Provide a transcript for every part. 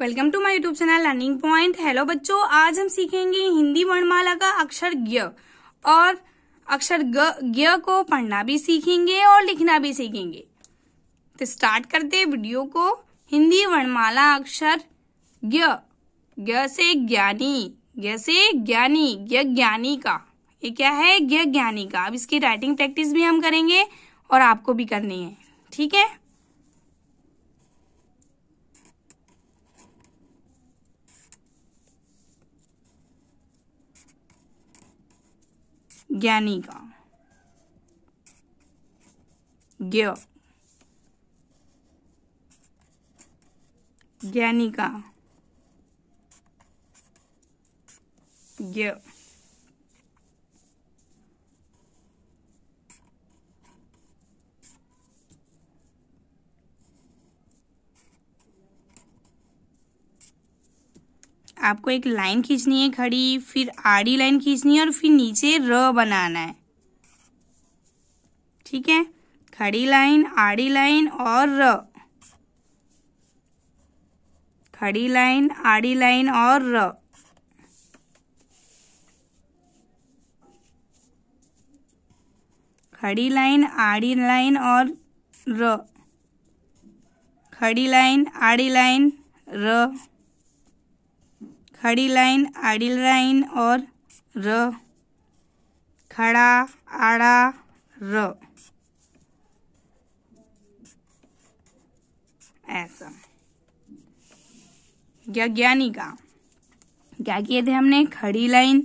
welcome to my YouTube channel Learning Point hello बच्चों आज हम सीखेंगे हिंदी वर्णमाला का अक्षर ज्ञ और अक्षर ज्ञ को पढ़ना भी सीखेंगे और लिखना भी सीखेंगे तो स्टार्ट करते वीडियो को हिंदी वर्णमाला अक्षर ज्ञ ज्ञ से ज्ञानी ज्ञ से ज्ञानी ज्ञ ज्ञानी का ये क्या है ज्ञ ज्ञानी का अब इसकी राइटिंग प्रैक्टिस भी हम करेंगे और आपको भी करनी है ठीक है ज्ञानी का ज्ञ ज्ञानी का ज्ञ आपको एक लाइन खींचनी है खड़ी फिर आड़ी लाइन खींचनी है और फिर नीचे र बनाना है ठीक है खड़ी लाइन आड़ी लाइन और र खड़ी लाइन आड़ी लाइन और र खड़ी लाइन आड़ी लाइन और र खड़ी लाइन आड़ी लाइन र खड़ी लाइन आड़ी लाइन और र खड़ा आड़ा र ऐसा ज्ञानी का क्या किए थे हमने खड़ी लाइन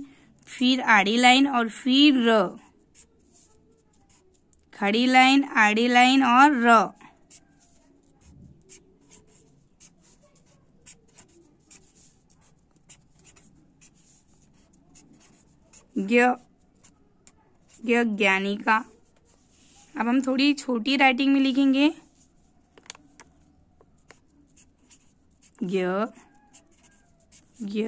फिर आड़ी लाइन और फिर र खड़ी लाइन आड़ी लाइन और र ज्ञ ज्ञ ज्ञानिका अब हम थोड़ी छोटी राइटिंग में लिखेंगे ज्ञ ज्ञ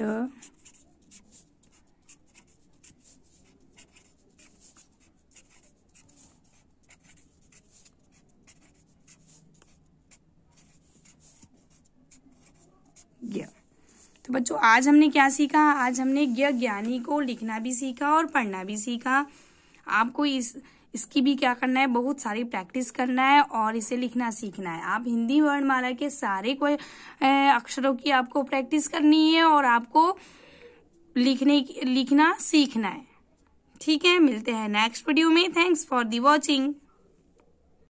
बच्चों आज हमने क्या सीखा आज हमने ज्ञानी को लिखना भी सीखा और पढ़ना भी सीखा आपको इस इसकी भी क्या करना है बहुत सारी प्रैक्टिस करना है और इसे लिखना सीखना है आप हिंदी वर्णमाला के सारे कोई अक्षरों की आपको प्रैक्टिस करनी है और आपको लिखने लिखना सीखना है ठीक है मिलते हैं नेक्स्ट वीडियो में थैंक्स फॉर दी वॉचिंग